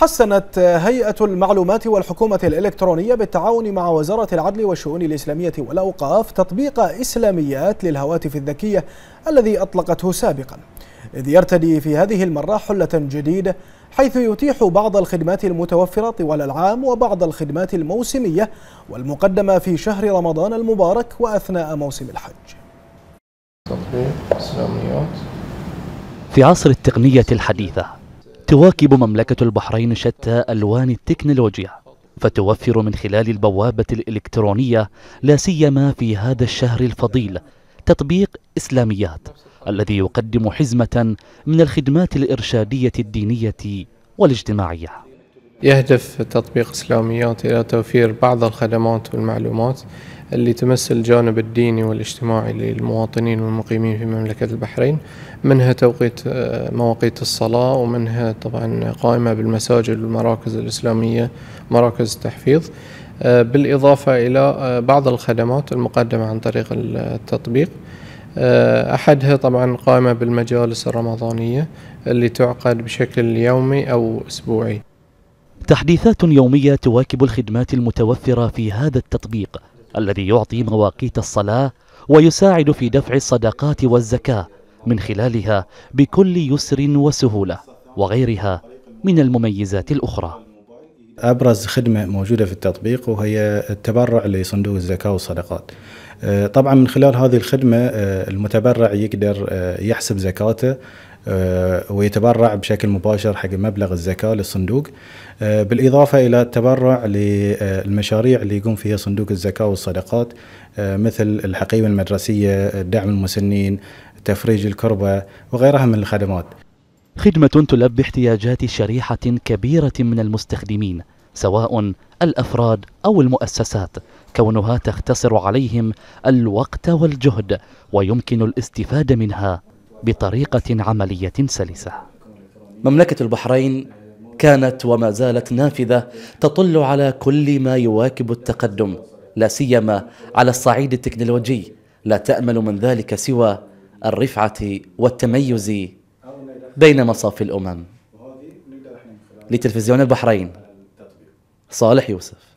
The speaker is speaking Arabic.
حسنت هيئة المعلومات والحكومة الإلكترونية بالتعاون مع وزارة العدل والشؤون الإسلامية والأوقاف تطبيق إسلاميات للهواتف الذكية الذي أطلقته سابقا إذ يرتدي في هذه المرة حلة جديدة حيث يتيح بعض الخدمات المتوفرة طوال العام وبعض الخدمات الموسمية والمقدمة في شهر رمضان المبارك وأثناء موسم الحج تطبيق إسلاميات في عصر التقنية الحديثة تواكب مملكة البحرين شتى ألوان التكنولوجيا فتوفر من خلال البوابة الإلكترونية لا سيما في هذا الشهر الفضيل تطبيق إسلاميات الذي يقدم حزمة من الخدمات الإرشادية الدينية والاجتماعية يهدف تطبيق إسلاميات إلى توفير بعض الخدمات والمعلومات اللي تمثل الجانب الديني والاجتماعي للمواطنين والمقيمين في مملكة البحرين منها توقيت آه، مواقيت الصلاة ومنها طبعا قائمة بالمساجد والمراكز الإسلامية مراكز التحفيظ آه، بالإضافة إلى آه، بعض الخدمات المقدمة عن طريق التطبيق أحدها طبعا قائمة بالمجالس الرمضانية اللي تعقد بشكل يومي أو أسبوعي تحديثات يومية تواكب الخدمات المتوفرة في هذا التطبيق الذي يعطي مواقيت الصلاة ويساعد في دفع الصدقات والزكاة من خلالها بكل يسر وسهولة وغيرها من المميزات الأخرى أبرز خدمة موجودة في التطبيق وهي التبرع لصندوق الزكاة والصدقات آه، طبعا من خلال هذه الخدمة آه، المتبرع يقدر آه، يحسب زكاته آه، ويتبرع بشكل مباشر حق مبلغ الزكاة للصندوق آه، بالإضافة إلى التبرع للمشاريع آه، اللي يقوم فيها صندوق الزكاة والصدقات مثل الحقيبة المدرسية دعم المسنين تفريج الكربة وغيرها من الخدمات خدمة تلبي احتياجات شريحة كبيرة من المستخدمين سواء الافراد او المؤسسات كونها تختصر عليهم الوقت والجهد ويمكن الاستفاده منها بطريقة عملية سلسة مملكة البحرين كانت وما زالت نافذة تطل على كل ما يواكب التقدم لا سيما على الصعيد التكنولوجي لا تأمل من ذلك سوى الرفعة والتميز بين مصاف الأمم لتلفزيون البحرين صالح يوسف